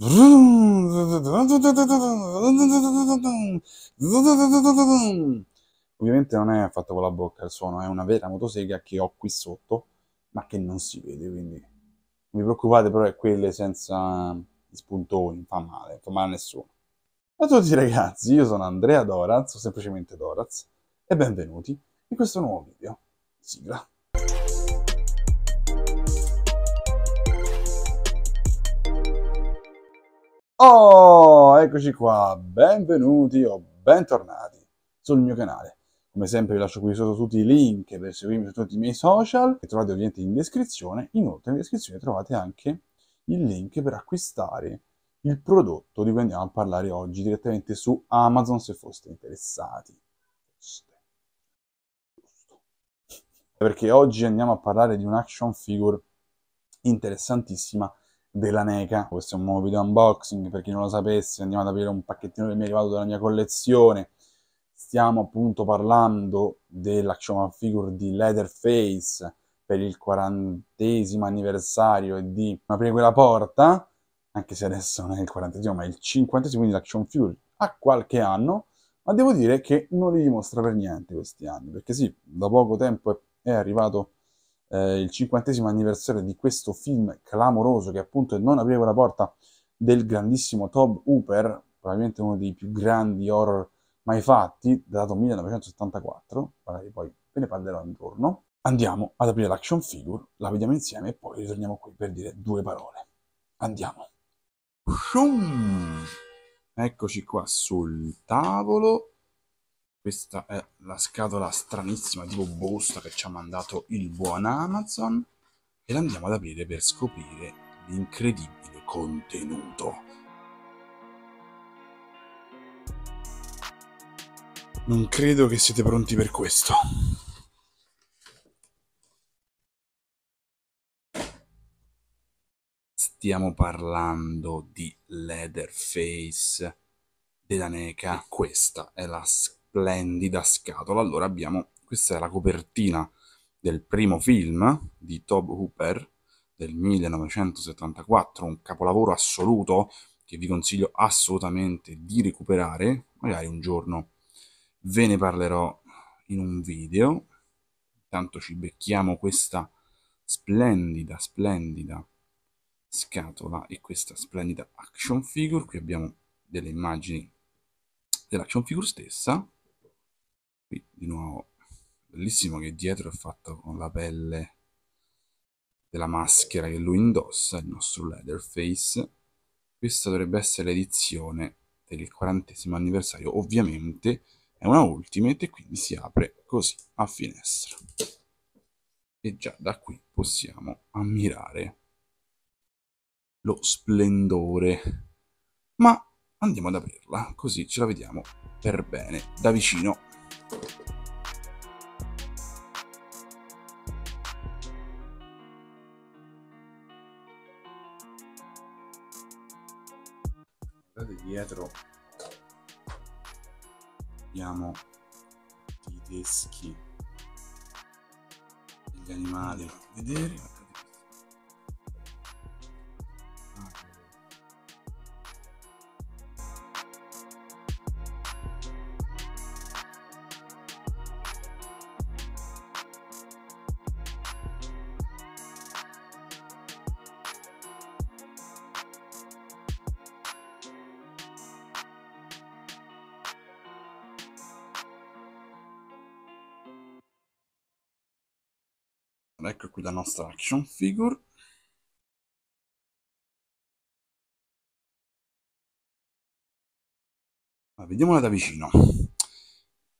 Ovviamente non è fatto con la bocca il suono, è una vera motosega che ho qui sotto, ma che non si vede, quindi non vi preoccupate, però è quelle senza spuntoni, fa male, fa male a nessuno. A tutti ragazzi, io sono Andrea Doraz, o semplicemente Doraz, e benvenuti in questo nuovo video. Sigla. Oh, eccoci qua, benvenuti o bentornati sul mio canale. Come sempre vi lascio qui sotto tutti i link per seguirmi su tutti i miei social, che trovate ovviamente in descrizione. Inoltre in descrizione trovate anche il link per acquistare il prodotto di cui andiamo a parlare oggi direttamente su Amazon se foste interessati. Perché oggi andiamo a parlare di un'action figure interessantissima della NECA. Questo è un nuovo video unboxing, per chi non lo sapesse andiamo ad aprire un pacchettino che mi è arrivato dalla mia collezione. Stiamo appunto parlando dell'action figure di Leatherface per il quarantesimo anniversario di Aprire quella porta, anche se adesso non è il quarantesimo ma è il cinquantesimo, quindi l'action figure ha qualche anno, ma devo dire che non li dimostra per niente questi anni, perché sì, da poco tempo è arrivato eh, il cinquantesimo anniversario di questo film clamoroso che appunto non apriva la porta del grandissimo Tob Hooper, probabilmente uno dei più grandi horror mai fatti, dato 1974, poi ve ne parlerò un giorno. Andiamo ad aprire l'action figure, la vediamo insieme e poi ritorniamo qui per dire due parole. Andiamo. Shum! Eccoci qua sul tavolo questa è la scatola stranissima tipo busta che ci ha mandato il buon Amazon e l'andiamo ad aprire per scoprire l'incredibile contenuto. Non credo che siete pronti per questo. Stiamo parlando di Leatherface della NECA. Questa è la scatola splendida scatola. Allora abbiamo, questa è la copertina del primo film di Tob Hooper del 1974, un capolavoro assoluto che vi consiglio assolutamente di recuperare, magari un giorno ve ne parlerò in un video. Intanto ci becchiamo questa splendida, splendida scatola e questa splendida action figure. Qui abbiamo delle immagini dell'action figure stessa di nuovo bellissimo che dietro è fatto con la pelle della maschera che lui indossa, il nostro Leatherface. Questa dovrebbe essere l'edizione per il quarantesimo anniversario, ovviamente è una Ultimate e quindi si apre così a finestra. E già da qui possiamo ammirare lo splendore. Ma andiamo ad aprirla, così ce la vediamo per bene da vicino. dietro abbiamo i teschi degli animali a vedere ecco qui la nostra action figure Ma vediamola da vicino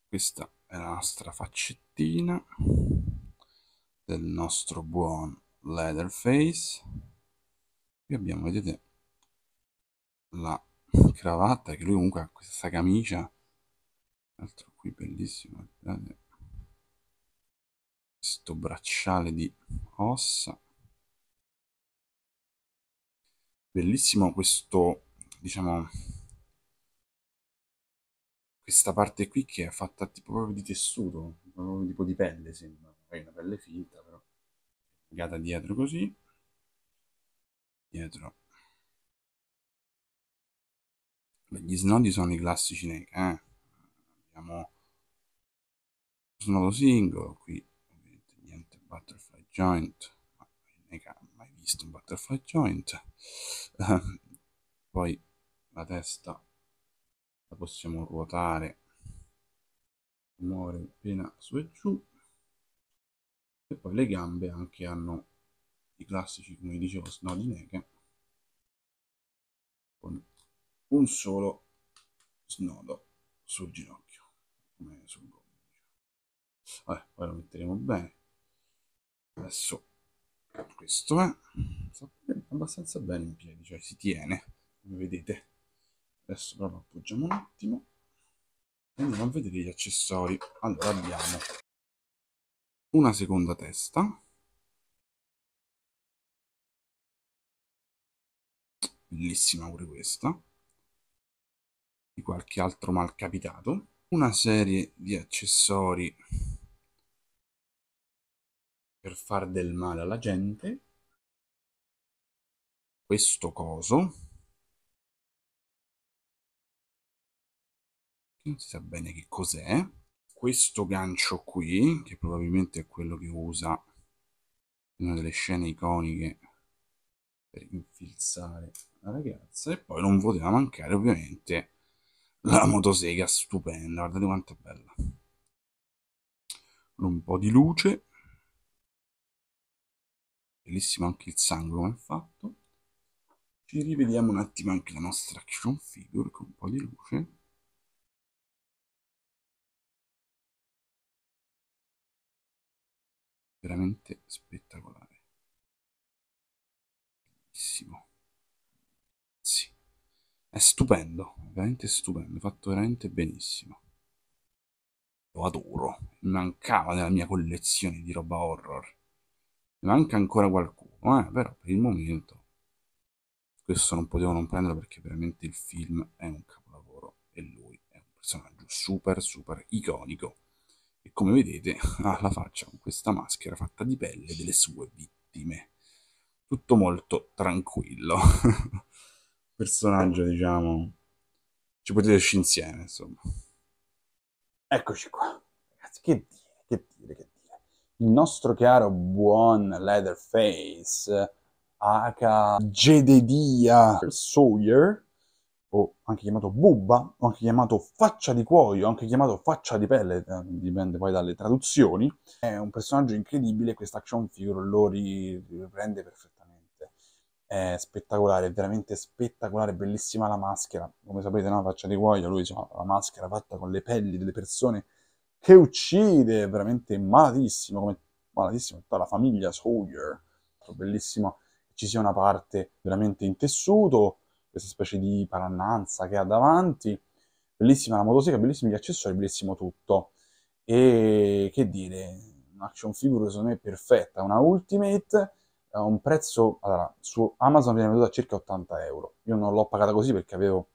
questa è la nostra faccettina del nostro buon Leatherface qui abbiamo vedete la cravatta che lui comunque ha questa camicia altro qui bellissima guardate questo bracciale di ossa. Bellissimo questo, diciamo, questa parte qui che è fatta tipo proprio di tessuto, proprio tipo di pelle sembra, magari una pelle finta però, legata dietro così, dietro. Beh, gli snodi sono i classici, eh? abbiamo snodo singolo qui, butterfly joint ma mica mai visto un butterfly joint ehm, poi la testa la possiamo ruotare muovere appena su e giù e poi le gambe anche hanno i classici come dicevo snodi neche con un solo snodo sul ginocchio come sul gomito Vabbè, poi lo metteremo bene adesso questo è abbastanza bene in piedi cioè si tiene come vedete adesso però lo appoggiamo un attimo e andiamo a vedere gli accessori allora abbiamo una seconda testa bellissima pure questa di qualche altro malcapitato una serie di accessori per far del male alla gente questo coso che non si sa bene che cos'è questo gancio qui che probabilmente è quello che usa in una delle scene iconiche per infilzare la ragazza e poi non poteva mancare ovviamente la motosega stupenda guardate quanto è bella un po' di luce bellissimo anche il sangue come è fatto ci rivediamo un attimo anche la nostra action figure con un po' di luce veramente spettacolare bellissimo sì. è stupendo è veramente stupendo fatto veramente benissimo lo adoro mancava nella mia collezione di roba horror manca ancora qualcuno, eh? però per il momento questo non potevo non prenderlo perché veramente il film è un capolavoro e lui è un personaggio super super iconico e come vedete ha la faccia con questa maschera fatta di pelle delle sue vittime. Tutto molto tranquillo. personaggio diciamo ci potete uscire insieme insomma. Eccoci qua. Ragazzi, che dire, che dire, che dire il nostro caro buon Leatherface, H. Gededia Sawyer, o anche chiamato Bubba, o anche chiamato Faccia di Cuoio, o anche chiamato Faccia di Pelle, eh, dipende poi dalle traduzioni, è un personaggio incredibile, questa action figure lo riprende perfettamente. È spettacolare, è veramente spettacolare, bellissima la maschera, come sapete no, Faccia di Cuoio, lui ha la maschera fatta con le pelli delle persone che uccide veramente malatissimo, come malatissimo tutta la famiglia Sawyer. Bellissimo ci sia una parte veramente in tessuto, questa specie di parannanza che ha davanti. Bellissima la motosega, bellissimi gli accessori, bellissimo tutto. E che dire, un'action figure secondo me perfetta, una Ultimate a un prezzo, allora, su Amazon viene venduta a circa 80 euro. Io non l'ho pagata così perché avevo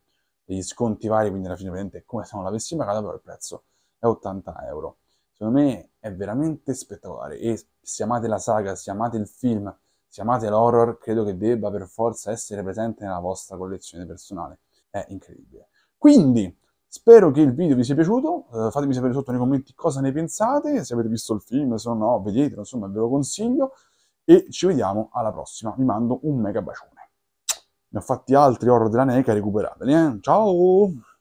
degli sconti vari, quindi alla fine è come se non l'avessi pagata, però il prezzo è 80 euro. Secondo me è veramente spettacolare e se amate la saga, se amate il film, se amate l'horror, credo che debba per forza essere presente nella vostra collezione personale. È incredibile. Quindi, Spero che il video vi sia piaciuto, uh, fatemi sapere sotto nei commenti cosa ne pensate, se avete visto il film, se no, vedetelo, insomma ve lo consiglio e ci vediamo alla prossima, vi mando un mega bacione. Ne ho fatti altri horror della NECA, recuperateli, eh? Ciao!